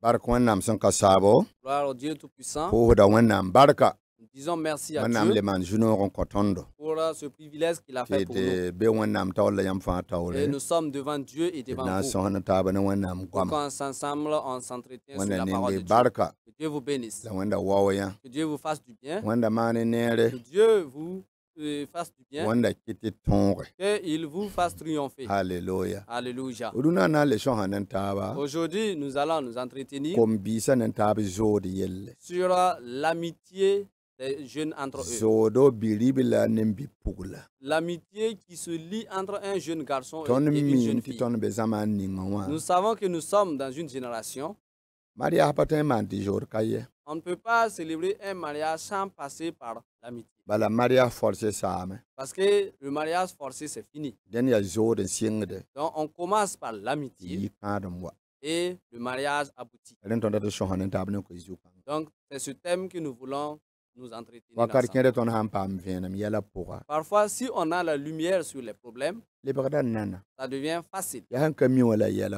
Barco é nam são sabo. Raro je tu puissant. Ko da wannan barka. Disons merci à Dieu pour euh, ce privilège qu'il a fait pour nous. Et hein. nous sommes devant Dieu et devant vous. quand on on s'entretient sur la parole de Dieu. Que Dieu vous bénisse. Hein. Que Dieu vous fasse du bien. Que Dieu vous euh, fasse du bien. il vous fasse triompher. Alléluia. Alléluia. Aujourd'hui, nous allons nous entretenir sur euh, l'amitié jeunes entre eux. L'amitié qui se lie entre un jeune garçon et une jeune fille. Nous savons que nous sommes dans une génération. On ne peut pas célébrer un mariage sans passer par l'amitié. Bah, hein. Parce que le mariage forcé, c'est fini. Donc on commence par l'amitié et le mariage aboutit. Donc c'est ce thème que nous voulons Parfois, si on a la lumière sur les problèmes, ça devient facile.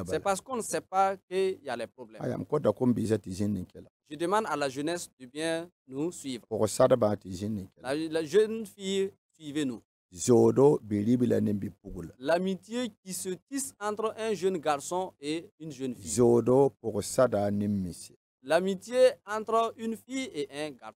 C'est parce qu'on ne sait pas qu'il y a les problèmes. Je demande à la jeunesse de bien nous suivre. la jeune fille, suivez-nous. L'amitié qui se tisse entre un jeune garçon et une jeune fille. L'amitié entre une fille et un garçon.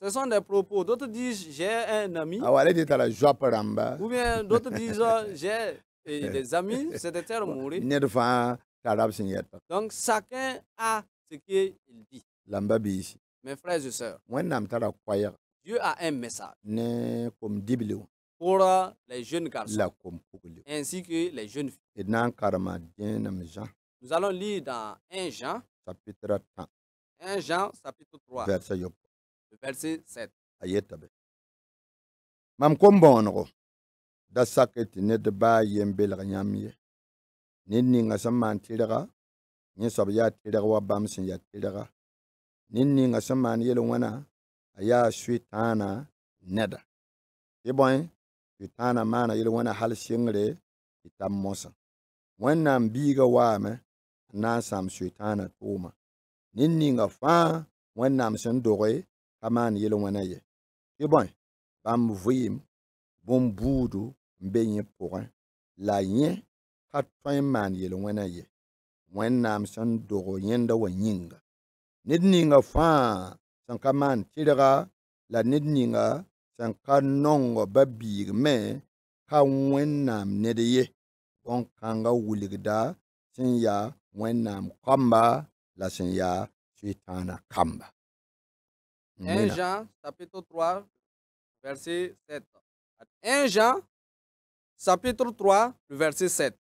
Ce sont des propos. D'autres disent j'ai un ami. Ah Ou bien d'autres disent j'ai eh. des amis, c'est des mourir. Donc chacun a ce qu'il dit. Mes frères et sœurs, Dieu a un message pour euh, les jeunes garçons ainsi que les jeunes filles. Nous allons lire dans 1 Jean, chapitre 3, verset 3. verse 7 ayetabe mam ko mbonogo da saket ne de ba yembe la nyamye ne ninga saman tiraga ne sob ya tiraga wa bam sin ya tiraga ne ninga saman yelo wana aya shitana neda ye boy shitana mana yelo wana hal shingre itam e mosa wannan biga wa me na sam shitana tuma ne ninga fa wannan sun dogoy Kaman ye lo wana ye. Se bon, bam vwim, bom budu, mbe yon pou ran. La yon, kat fwen man ye lo wana ye. Woy nanm san dogo, yon da wanyin. Net nyinga fwa, san kaman tidra, la net nyinga, san kan nongo babi yon men, ka woy nanm nedeye. Gon kanga wuli gida, sen ya woy nanm kamba, la sen ya, twitan na kamba. 1 Jean chapitre 3 verset 7. 1 Jean chapitre 3 verset 7.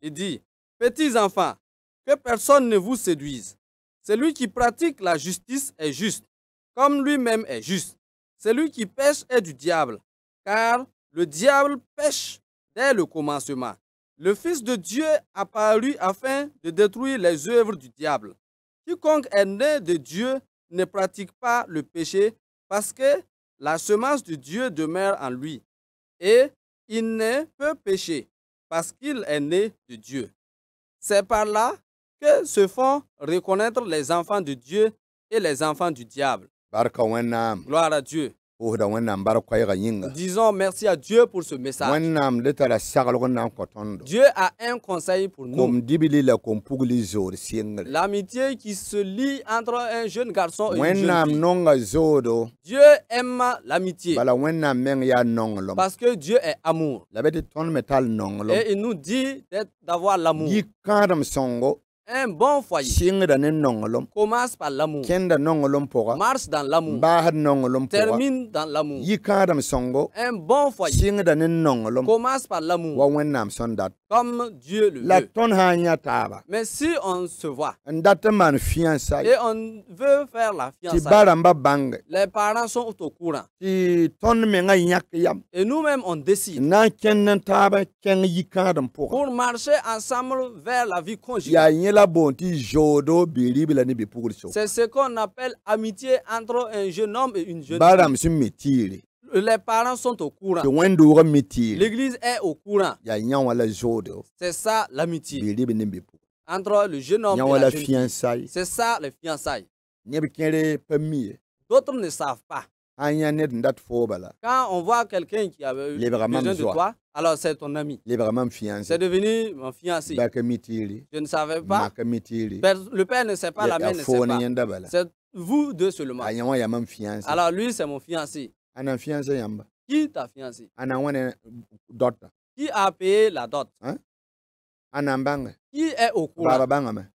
Il dit, Petits enfants, que personne ne vous séduise. Celui qui pratique la justice est juste, comme lui-même est juste. Celui qui pêche est du diable, car le diable pêche dès le commencement. Le Fils de Dieu paru afin de détruire les œuvres du diable. Quiconque est né de Dieu ne pratique pas le péché parce que la semence de Dieu demeure en lui et il ne peut péché parce qu'il est né de Dieu. C'est par là que se font reconnaître les enfants de Dieu et les enfants du diable. Gloire à Dieu. Disons merci à Dieu pour ce message. Dieu a un conseil pour nous. L'amitié qui se lie entre un jeune garçon et une jeune Dieu aime l'amitié. Parce que Dieu est amour. Et il nous dit d'avoir l'amour. Un bon foyer commence par l'amour. Marche dans l'amour. Termine dans l'amour. Un bon foyer commence par l'amour. Comme Dieu le veut. Mais si on se voit et on veut faire la fiançaille, les parents sont au courant. Et nous-mêmes, on décide pour marcher ensemble vers la vie conjugale. C'est ce qu'on appelle amitié entre un jeune homme et une jeune femme. Les parents sont au courant. L'église est au courant. C'est ça l'amitié. Entre le jeune homme et la jeune C'est ça le fiançailles. D'autres ne savent pas. Quand on voit quelqu'un qui avait eu besoin de toi, alors c'est ton ami. C'est devenu mon fiancé. Je ne savais pas. Le père ne sait pas, la mère ne sait pas. C'est vous deux seulement. Alors lui, c'est mon fiancé. Qui t'a fiancé Qui a payé la dot est au courant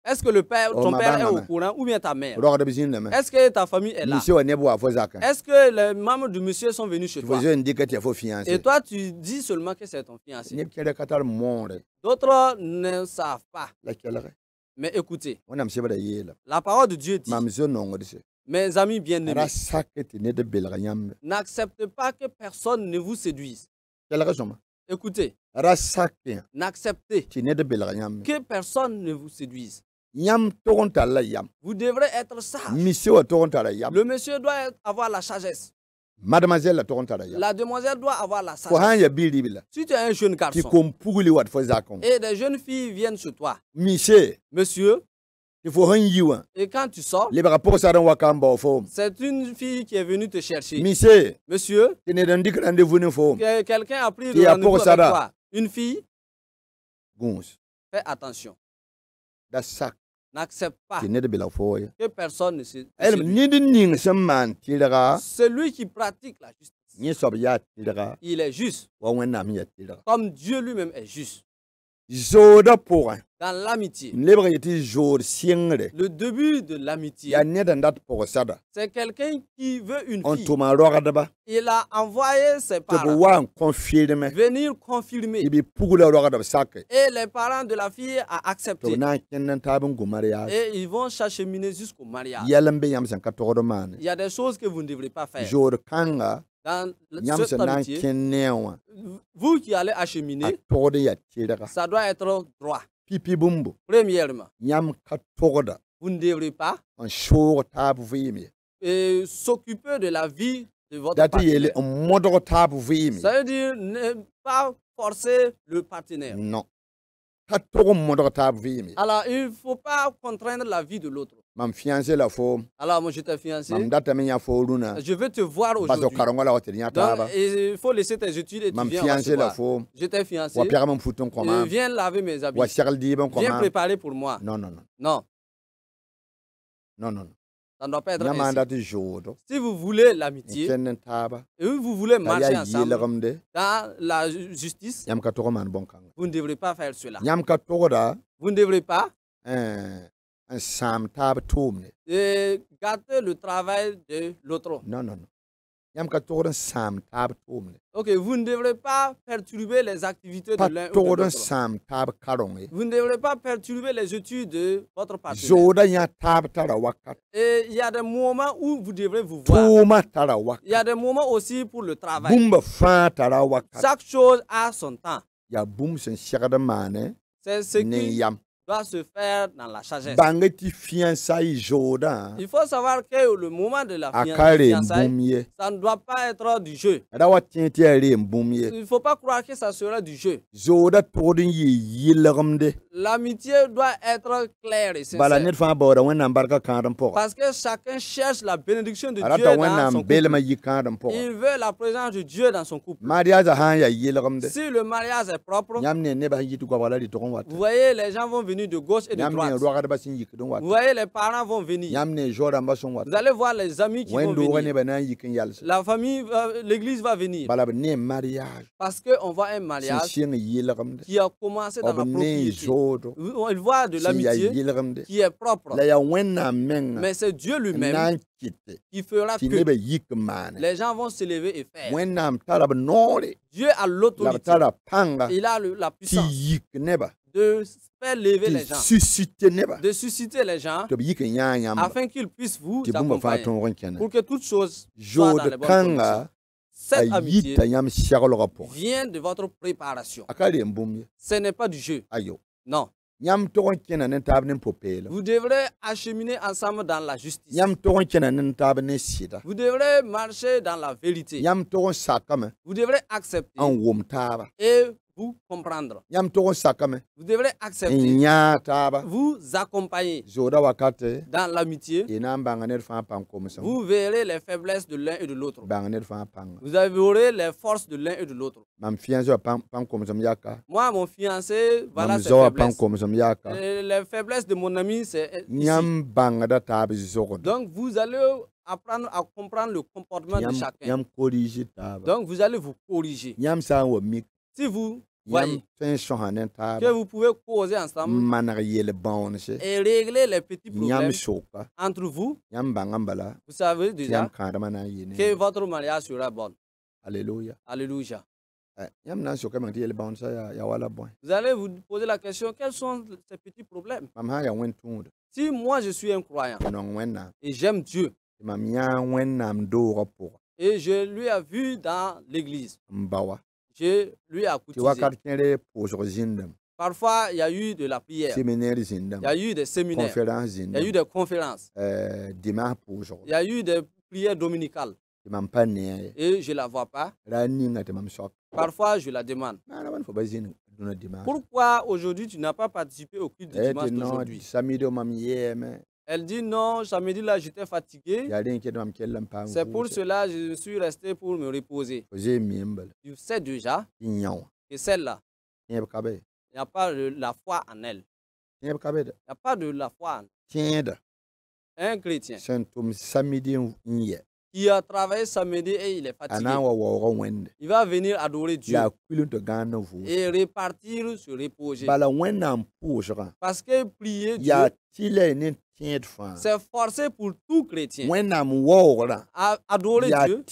Est-ce que le père, ton père est au courant ou bien ta mère Est-ce que ta famille est là Est-ce que les membres du monsieur sont venus chez toi Et toi, tu dis seulement que c'est ton fiancé. D'autres ne savent pas. Hein? Mais écoutez, la parole de Dieu dit Mes amis bien-aimés, n'acceptez pas que personne ne vous séduise. Écoutez. N'acceptez que personne ne vous séduise. Vous devrez être sage. Le monsieur doit avoir la sagesse. Mademoiselle la demoiselle doit avoir la sagesse. Si tu es un jeune garçon hein. et des jeunes filles viennent sur toi, monsieur Hein. Et quand tu sors, c'est une fille qui est venue te chercher. Monsieur, quelqu'un a pris le rendez avec toi. Une fille, fais attention. N'accepte pas que personne ne se Celui qui pratique la justice, il est juste. Comme Dieu lui-même est juste. Dans l'amitié. Le début de l'amitié. C'est quelqu'un qui veut une fille. Il a envoyé ses parents. Venir confirmer. Et les parents de la fille ont accepté. Et ils vont chercher Miné jusqu'au mariage. Il y a des choses que vous ne devrez pas faire dans vous qui allez acheminer, ça doit être droit. Premièrement, vous ne devrez pas s'occuper de la vie de votre partenaire. Ça veut dire ne pas forcer le partenaire. Non. Alors, il ne faut pas contraindre la vie de l'autre. Mam fiancé la fo. Alors moi je t'ai fiancé. Mam date mi fo luna. Je veux te voir aujourd'hui. Parce que karongo la hôtel ya taba. Il faut laisser tes études et tu viens. Mam fiancé la fo. Je t'ai fiancé. Wa pierre mon fouton comment. Viens laver mes habits. Wa Charles di bon comment. Viens préparer pour moi. Non non non. Non. Non non. Ça ne doit pas être ainsi. Si vous voulez l'amitié, et vous voulez marcher ensemble dans la justice, vous ne devrez pas faire cela. Vous ne devrez pas hein. Et le travail de l'autre non non non OK vous ne devrez pas perturber les activités de l'un l'autre sam eh. vous ne devrez pas perturber les études de votre partenaire et il y a des moments où vous devrez vous voir il y a des moments aussi pour le travail chaque chose a son temps hein. c'est ce qui se faire dans la Il faut savoir que le moment de la fiançailles, ça ne doit pas être du jeu. Il ne faut pas croire que ça sera du jeu. L'amitié doit être claire et sincère. Parce que chacun cherche la bénédiction de Dieu dans son couple. Il veut la présence de Dieu dans son couple. Ah, si le mariage est propre, vous voyez, les gens vont venir de gauche et de droite. Vous voyez, les parents vont venir. Vous allez voir les amis qui vont venir. La famille, euh, l'église va venir. Parce qu'on voit un mariage qui a commencé dans la propriété. Il voit de l'amitié qui est propre. Mais c'est Dieu lui-même qui fera que les gens vont se lever et faire. Dieu a l'autorité. Il a la puissance de de susciter les gens afin qu'ils puissent vous accompagner pour que toute chose soit dans les bonnes Cette amitié vient de votre préparation. Ce n'est pas du jeu. Non. Vous devrez acheminer ensemble dans la justice. Vous devrez marcher dans la vérité. Vous devrez accepter vous comprendre. Vous devrez accepter. Vous accompagner. Dans l'amitié. Vous verrez les faiblesses de l'un et de l'autre. Vous verrez les forces de l'un et de l'autre. Moi, mon fiancé, voilà ses les faiblesses de mon ami, c'est Donc, vous allez apprendre à comprendre le comportement de chacun. Donc, vous allez vous corriger. Si vous voyez que vous pouvez poser ensemble et régler les petits problèmes entre vous, vous savez déjà que votre mariage sera bon. Alléluia. Alléluia. Eh, vous allez vous poser la question, quels sont ces petits problèmes Si moi je suis un croyant et j'aime Dieu, et je lui ai vu dans l'église, je lui ai accoutisé. Parfois, il y a eu de la prière. Il y a eu des séminaires. Il y a eu des conférences. Euh, il y a eu des prières dominicales. Et je ne la vois pas. Parfois, je la demande. Pourquoi aujourd'hui tu n'as pas participé au culte de dimanche d'aujourd'hui elle dit non, samedi là, j'étais fatigué. C'est pour cela je suis resté pour me reposer. Tu ben sais déjà que celle-là, il n'y a pas de la foi en elle. Il n'y a pas de la foi en elle. Un chrétien qui a travaillé samedi et il est fatigué, il va venir adorer Dieu et repartir se reposer. Bah, Parce que prier Dieu, c'est forcé pour tout chrétien. À adorer Dieu.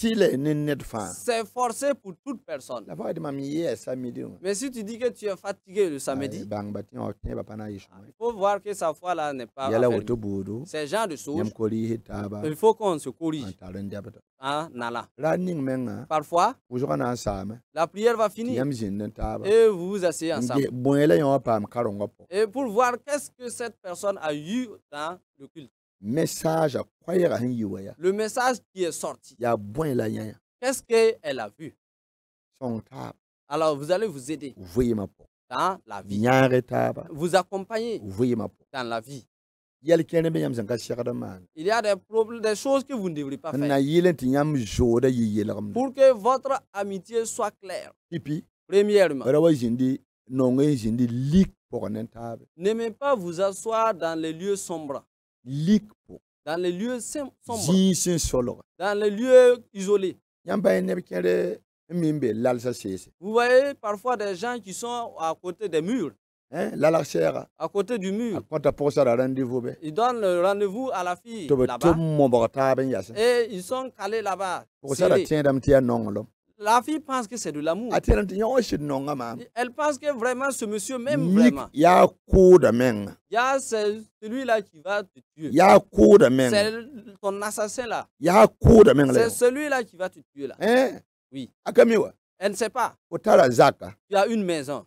C'est forcé pour toute personne. Hein. Mais si tu dis que tu es fatigué le samedi, il faut voir que sa foi là n'est pas. C'est genre de choses. Il faut qu'on se corrige. Hein, hein, Parfois, la prière va finir et vous vous asseyez ensemble. Et pour voir qu'est-ce que cette personne a eu dans le culte. Message Le message qui est sorti. Qu'est-ce qu'elle a vu? Alors vous allez vous aider dans la vie. Bah. Vous accompagner dans la vie. Il y a des, problèmes, des choses que vous ne devriez pas faire. Pour que votre amitié soit claire. Premièrement. N'aimez pas vous asseoir dans les lieux sombres. Dans les lieux sombres. Dans les lieux isolés. Vous voyez parfois des gens qui sont à côté des murs. Hein, à côté du mur. Ben. Ils donnent le rendez-vous à la fille hein, Et ils sont calés là-bas. La fille pense que c'est de l'amour. Elle pense que vraiment ce monsieur m'aime vraiment. Il y a celui-là qui va te tuer. C'est ton assassin là. C'est celui-là qui va te tuer là. Hein? Oui. Elle ne sait pas. Tu as une maison.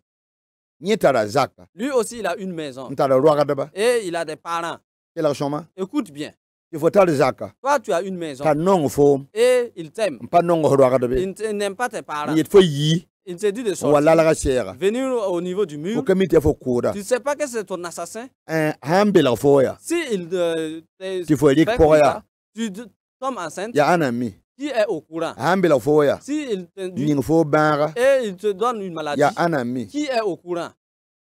Lui aussi, il a une maison. Et il a des parents. Écoute bien. Il faut tal zaka. Toi, tu as une maison. Ta non fo. Et il t'aime. Pas non ho doaka Il n'aime pas tes parents. Il faut yi. Il te dit de sortir. Wala la chère. Venir au niveau du mur. Comme il Tu sais pas que c'est ton assassin. Un hambe la Si il euh, te. Tu faut dire pour ya. Tu tombes enceinte. Ya un ami. Qui est au courant. Hambe la Si il te. Ning fo banga. Et il te donne une maladie. Ya un ami. Qui est au courant.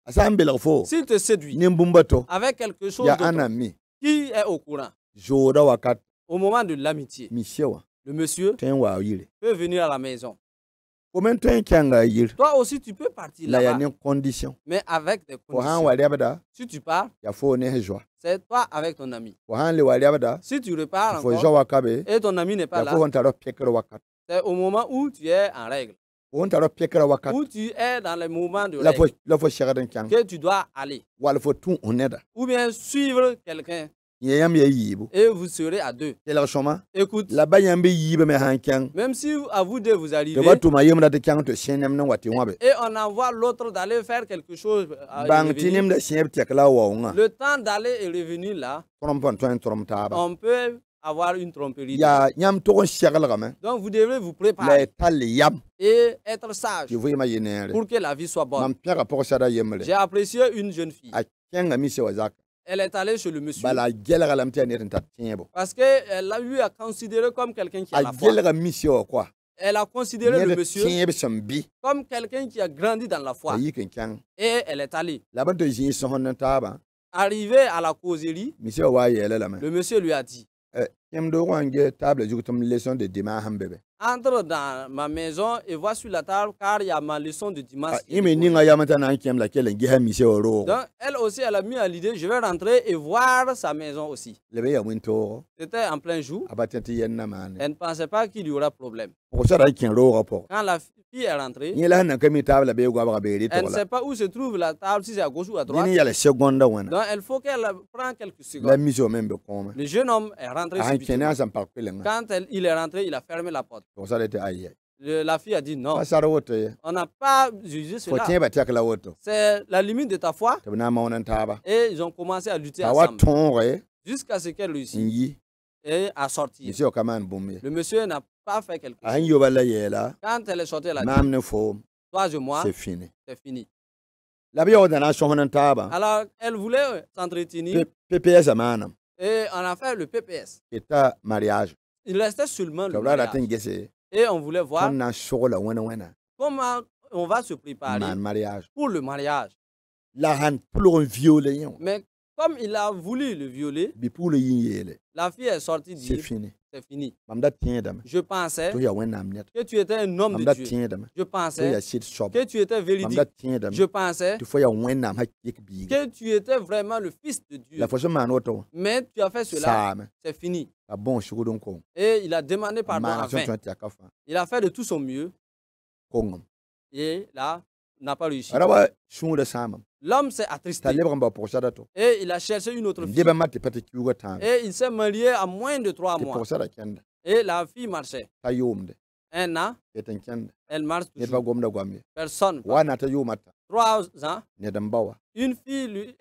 Asambela si S'il te séduit. Avec quelque chose. Ya un ami. Qui est au courant. Au moment de l'amitié, le monsieur peut venir à la maison. Toi aussi, tu peux partir là-bas. Mais avec des conditions. Si tu pars, c'est toi avec ton ami. Si tu repars encore et ton ami n'est pas là, c'est au moment où tu es en règle. Où tu es dans le moment de la règle. Que tu dois aller. Ou bien suivre quelqu'un. Et vous serez à deux. Écoute. Là-bas, Même si à vous deux vous arrivez. Et on envoie l'autre d'aller faire quelque chose. Euh, bah, le temps d'aller et revenir là. On peut avoir une tromperie. Donc vous devez vous préparer et être sage pour que la vie soit bonne. J'ai apprécié une jeune fille. Ah, elle est allée chez le monsieur. Bah, Parce qu'elle a considéré à considérer comme quelqu'un qui a la foi. Oh, elle a considéré le monsieur comme quelqu'un qui a grandi dans la foi. Et elle est allée. Hein. Arrivée à la causerie, le monsieur lui a dit euh, hein, Entre dans ma maison et vois sur la table car il y a ma leçon de dimanche. Donc elle aussi, elle a mis à l'idée, je vais rentrer et voir sa maison aussi. C'était en plein jour. Ah, bah, elle ne pensait pas qu'il y aura problème. Quand la est rentré Elle ne sait pas où se trouve la table, si c'est à gauche ou à droite. Donc il faut qu'elle prenne quelques secondes. Le jeune homme est rentré. Ah, hein. Quand il est rentré, il a fermé la porte. La fille a dit non. Ah, on n'a pas jugé cela. C'est la limite de ta foi. Et ils ont commencé à lutter ensemble. Jusqu'à ce qu'elle réussisse. Et à sortir. Le monsieur n'a pas fait quelque chose. Quand elle est sortie, la toi trois moi, c'est fini. C'est fini. Hein. Alors, elle voulait euh, s'entretenir. PPS hein, Et on a fait le PPS. Et ta mariage. Il restait seulement le mariage. Et on voulait voir hein. comment on va se préparer pour le mariage. Mais comme il a voulu le violer, la fille est sortie de C'est fini. C'est fini. Je pensais que tu étais un homme de Dieu. Je pensais que tu étais véridique. Je pensais que tu étais vraiment le fils de Dieu. Mais tu as fait cela. C'est fini. Ah Et il a demandé pardon à fin. Il a fait de tout son mieux. Et là, n'a pas réussi. L'homme s'est attristé. Et il a cherché une autre fille. Et il s'est marié à moins de trois mois. Et la fille marchait. Un an. Elle marche toujours. Personne. Trois ans. Une fille,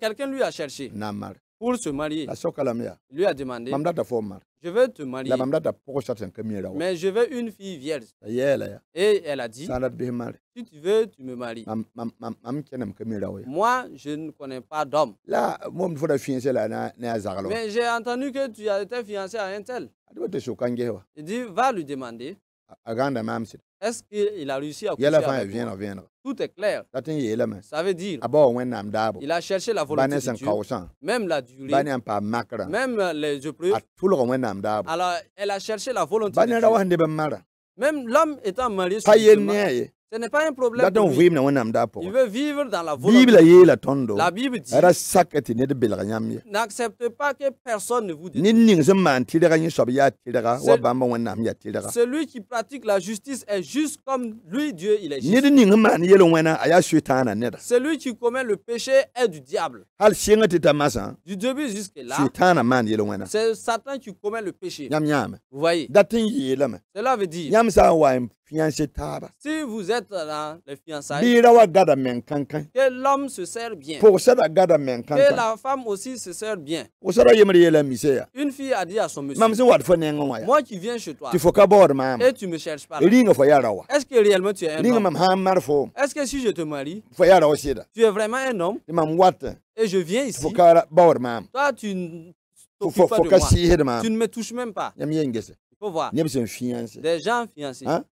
quelqu'un lui a cherché pour se marier, lui a demandé, je veux te marier, mais je veux une fille vierge. Et elle a dit, si tu veux, tu me maries. Moi, je ne connais pas d'homme. Mais j'ai entendu que tu as été fiancé à un tel. Ah, il dit, va lui demander. Est-ce qu'il a réussi à coucher Tout est clair. Ça veut dire il a cherché la volonté de Dieu, même la durée, même euh, les épreuves. Alors, elle a cherché la volonté de Dieu. Ben, même l'homme étant marié, ce n'est pas un problème. Il veut vivre dans la volonté. La Bible dit N'accepte pas que personne ne vous dise. Celui qui pratique la justice est juste comme lui, Dieu, il est juste. Celui qui commet le péché est du diable. Hein. Du début jusqu'à là, c'est Satan qui commet le péché. Vous voyez Cela veut dire si vous êtes là, les fiançailles, que l'homme se sert bien, que la femme aussi se sert bien. Une fille a dit à son monsieur, moi qui viens chez toi, et tu me cherches pas. Est-ce que réellement tu es un homme hein, Est-ce que si je te marie, tu es vraiment un homme Et je viens ici, toi tu ne pas de moi, tu ne me touches même pas. Il faut voir. Des gens fiancés. Hein?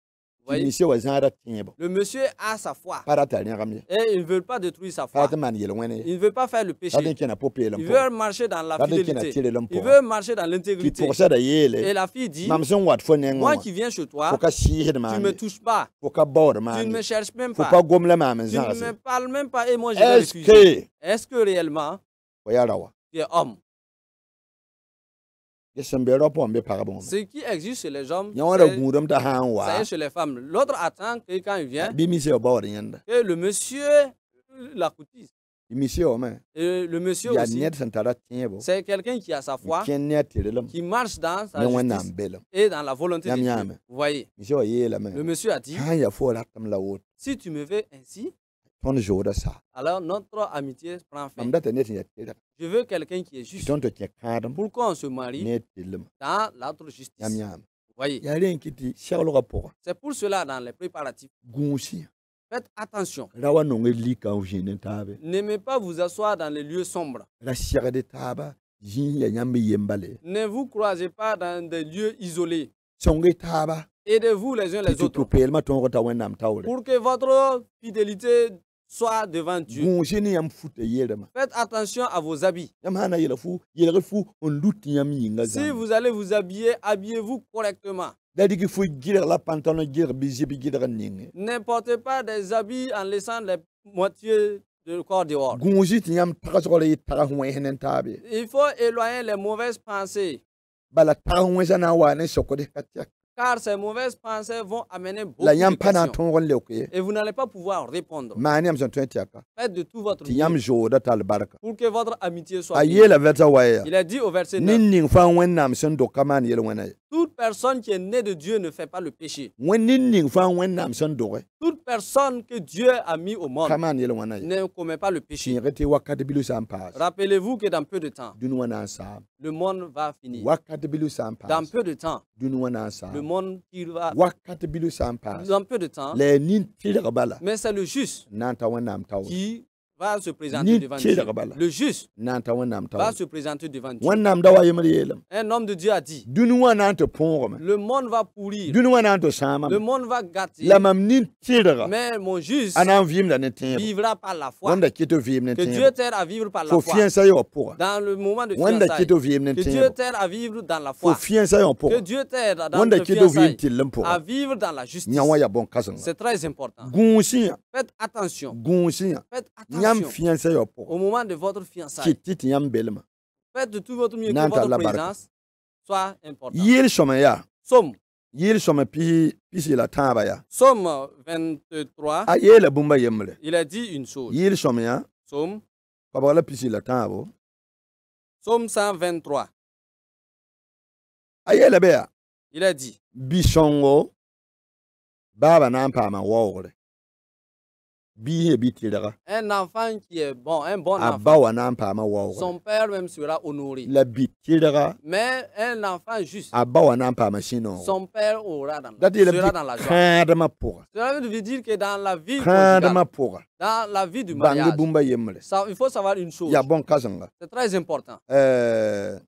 Le monsieur a sa foi. Et il ne veut pas détruire sa foi. Hein. Il ne veut pas faire le péché. Il veut marcher dans la fidélité. Il veut marcher dans l'intégrité. Et la fille dit, moi qui viens chez toi, tu ne me touches pas. Tu ne me cherches même pas. Tu ne me parles même pas et moi je Est-ce que réellement tu es homme ce qui existe chez les hommes, c'est chez les femmes. L'autre attend que quand il vient, que le monsieur l'accoutise. Hein. le monsieur aussi, c'est quelqu'un qui a sa foi, qui marche dans sa justice et dans la volonté de Dieu. Vous voyez, le monsieur a dit, si tu me veux ainsi, alors notre amitié prend fin. Je veux quelqu'un qui est juste. Pourquoi on se marie dans l'autre justice voyez C'est pour cela dans les préparatifs. Faites attention. N'aimez pas vous asseoir dans les lieux sombres. Ne vous croisez pas dans des lieux isolés. Aidez-vous les uns les autres. Pour que votre fidélité soit devant Dieu. Faites attention à vos habits. Si vous allez vous habiller, habillez-vous correctement. N'importe pas des habits en laissant les moitiés du corps dehors. Il faut éloigner les mauvaises pensées. Bah, car ces mauvaises pensées vont amener beaucoup de questions. Et vous n'allez pas pouvoir répondre. Faites de tout votre vie. pour que votre amitié soit Il a dit au verset 9, Toute personne qui est née de Dieu ne fait pas le péché. Toute personne que Dieu a mis au monde ne commet pas le péché. Rappelez-vous que dans peu de temps, le monde va finir. Dans peu de temps, monde qui va. peu de temps. Mais c'est le juste. Qui va se présenter devant Dieu. Le juste va se présenter devant Dieu. Un homme de Dieu a dit Le monde va pourrir. Le monde va gâter. Mais mon juste vivra par la foi. Que Dieu t'aide à vivre par la foi. Dans le moment de Que Dieu t'aide à vivre dans la foi. Que Dieu t'aide à vivre dans la justice. C'est très important. Faites attention. Faites attention. Au moment de votre fiançailles, faites de tout votre mieux que votre présence soit importante. Somme. Somme 23. Ah, Il a dit une chose. Somme. Somme 123. Ah, Il a dit. Bishongo. Baba n'a pas ma un enfant qui est bon, un bon enfant, son père même sera honoré. Mais un enfant juste, son père aura dans, sera dans la joie. Cela veut dire que dans la vie dans la vie du mariage, il faut savoir une chose. C'est très important. Euh,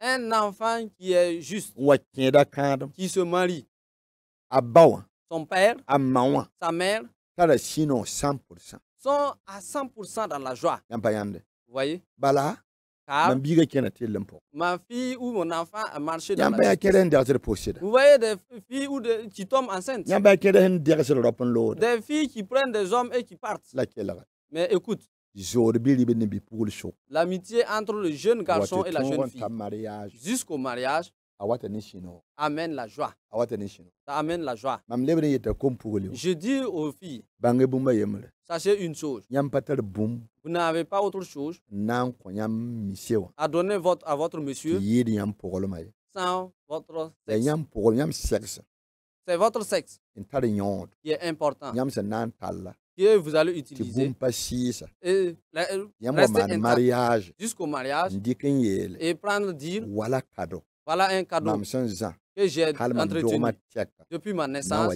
un enfant qui est juste, qui se marie, son père, sa mère, 100%. sont à 100% dans la joie. Vous voyez Bala, ma fille ou mon enfant a marché dans la joie. Vous voyez des filles qui tombent enceintes. Des filles qui prennent des hommes et qui partent. Mais écoute, L'amitié entre le jeune garçon et la jeune fille jusqu'au mariage ah, oh. Amen la joie. Ah, oh. Ça amène la joie. Oh. Je dis aux filles, sachez une chose. Vous n'avez pas autre chose à donner votre, à votre monsieur sans votre sexe. C'est votre sexe qui est important. Que vous allez utiliser. Euh, mariage jusqu'au mariage. Et prendre dire. Voilà cadeau. Voilà un cadeau que j'ai entretenu depuis ma naissance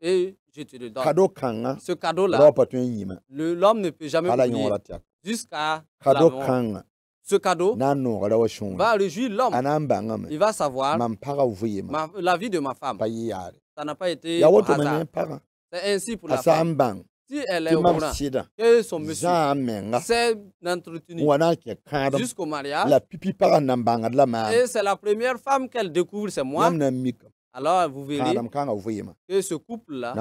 et je te le donne. Ce cadeau-là, l'homme ne peut jamais oublier jusqu'à la Ce cadeau va réjouir l'homme. Hein, Il va savoir la vie de ma femme. Ça n'a pas été C'est ainsi pour ah, la femme. Si elle est au courant que son monsieur hein. s'est entretenu jusqu'au mariage, et c'est la première femme qu'elle découvre, c'est moi, alors vous verrez que ce couple-là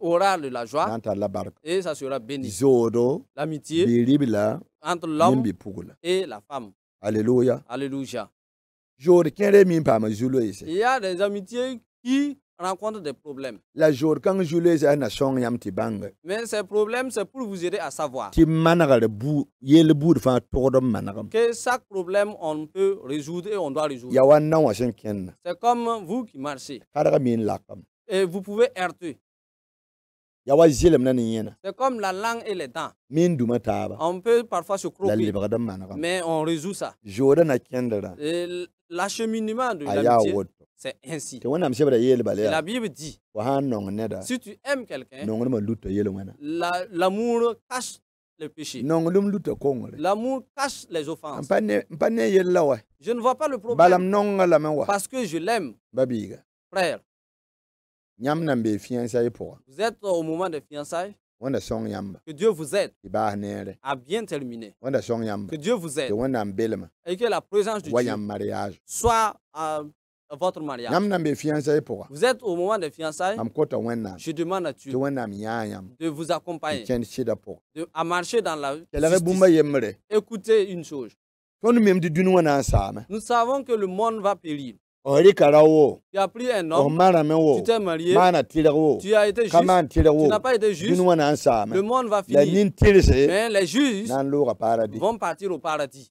aura de la joie et ça sera béni. L'amitié entre l'homme et la femme. Alléluia. Alléluia. Il y a des amitiés qui rencontre des problèmes. Mais ces problèmes c'est pour vous aider à savoir. Que chaque problème on peut résoudre et on doit résoudre. C'est comme vous qui marchez. Et vous pouvez heurter. C'est comme la langue et les dents. On peut parfois se croquer. Mais on résout ça. Et l'acheminement de l'amitié. C'est ainsi. la Bible dit, si tu aimes quelqu'un, l'amour cache les péchés L'amour cache les offenses. Je ne vois pas le problème parce que je l'aime. Frère, vous êtes au moment de fiançailles. Que Dieu vous aide à bien terminer. Que Dieu vous aide. Et que la présence de Dieu soit à euh, votre mariage. Vous êtes au moment des fiançailles. Je demande à Dieu de vous accompagner, de, à marcher dans la justice. Écoutez une chose. Nous savons que le monde va périr. Oh, tu as pris un oh, homme, tu t'es marié, tu as été juste, tu n'as pas été juste, le monde va finir, mais les juges vont partir au paradis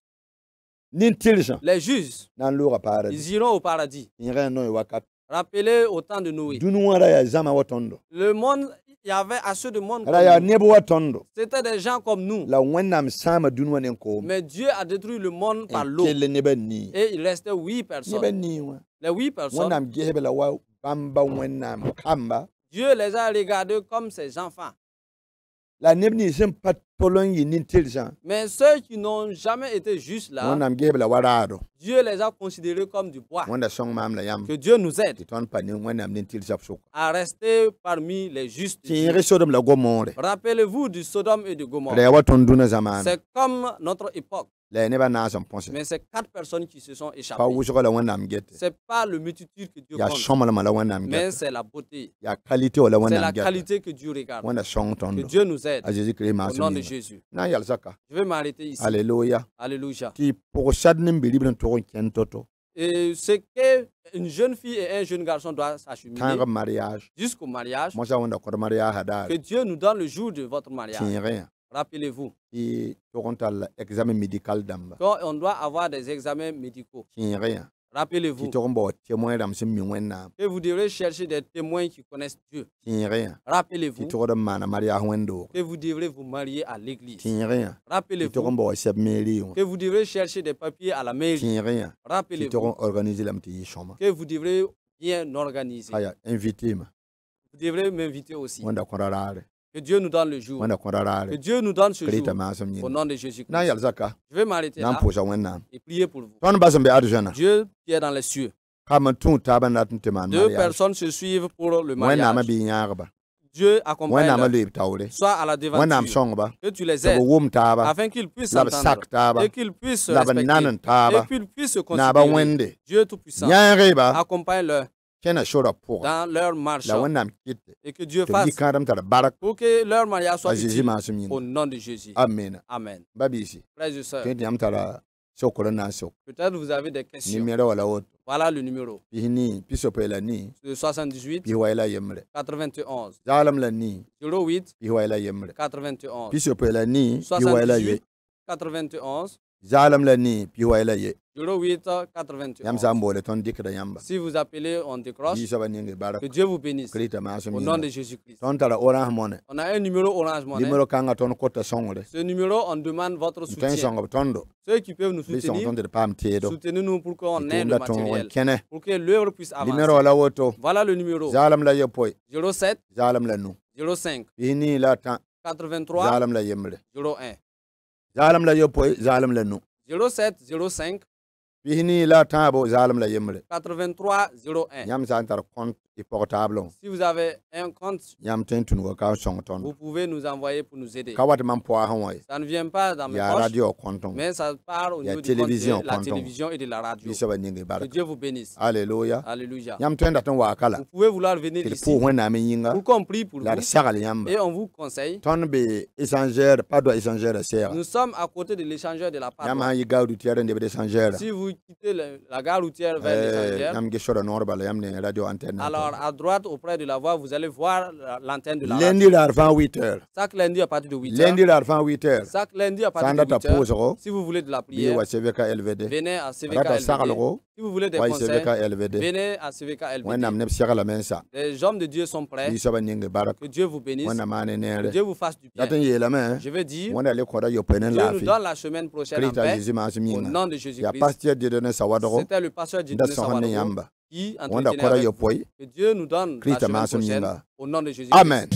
les juges. ils iront au paradis. Rappelez au temps de Noé. Le monde, il y avait assez de monde C'était des gens comme nous. Mais Dieu a détruit le monde par l'eau. Et il restait huit personnes. Les huit personnes. Dieu les a regardés comme ses enfants. Mais ceux qui n'ont jamais été justes là, Dieu les a considérés comme du bois. Que Dieu nous aide à rester parmi les justes. Rappelez-vous du Sodome et du Gomorrhe. C'est comme notre époque. Mais c'est quatre personnes qui se sont échappées. Ce n'est pas le multitude que Dieu regarde. mais c'est la beauté. C'est la qualité que Dieu regarde. Que Dieu nous aide. Au nom de Jésus. Je vais m'arrêter ici. Alléluia. Alléluia. Et ce qu'une jeune fille et un jeune garçon doivent s'acheminer jusqu'au mariage, que Dieu nous donne le jour de votre mariage. Rappelez-vous. Quand on doit avoir des examens médicaux. Rappelez-vous que vous devrez chercher des témoins qui connaissent Dieu. Rappelez-vous que vous devrez vous marier à l'église. Rappelez-vous que vous devrez chercher des papiers à la mairie. Rappelez-vous que vous devrez bien organiser. Vous devrez m'inviter aussi. Que Dieu nous donne le jour. Que Dieu nous donne ce jour. Au nom de Jésus-Christ. Je vais m'arrêter là et prier pour vous. Dieu qui est dans les cieux. Deux personnes se suivent pour le mariage. Dieu accompagne soit à la devanture, que tu les aides, afin qu'ils puissent s'entendre, et qu'ils puissent respecter, et qu'ils puissent se construire, Dieu Tout-Puissant, accompagne-leur dans leur marche et que Dieu fasse pour que leur mariage soit au nom de Jésus. Amen. Amen. peut-être vous avez des questions. Voilà le numéro. 78 91 08 91 91 Jalam Si vous appelez, on décroche. Que Dieu vous bénisse. Au nom de Jésus-Christ. On a un numéro Orange Ce numéro, on demande votre soutien. Ceux qui peuvent nous soutenir, soutenez-nous pour qu'on ait le matériel. Pour que l'œuvre puisse avancer. Voilà le numéro. 07 05 83 01 zalim la yopoy zalim la nu 0705 pihini la tabo zalim la yemre 8301 01 yam santar compte et portable. Si vous avez un compte, vous pouvez nous envoyer pour nous aider. Ça ne vient pas dans mes poches, mais ça part au niveau du compte de la télévision et de la radio. Que Dieu vous bénisse. Alléluia. Alléluia. Vous pouvez vouloir venir ici pour qu'on prie pour et on vous conseille. Nous sommes à côté de l'échangeur de la parole. Si vous quittez la gare routière vers eh, l'échangeur, alors alors, à droite, auprès de la voie, vous allez voir l'antenne de la Lundi, l'avant 8 h Chaque lundi, à partir de 8 h Lundi, l'avant 8 h Chaque lundi, à partir de 8 h Si vous voulez de la prière, venez à CVK LVD. Si vous voulez des conseils, venez à CVK LVD. Les hommes de Dieu sont prêts. Que Dieu vous bénisse. Que Dieu vous fasse du bien. Hein. Je veux dire, Dieu nous donne la semaine prochaine en Au nom de Jésus-Christ. C'était le pasteur de et Dieu nous donne la amen.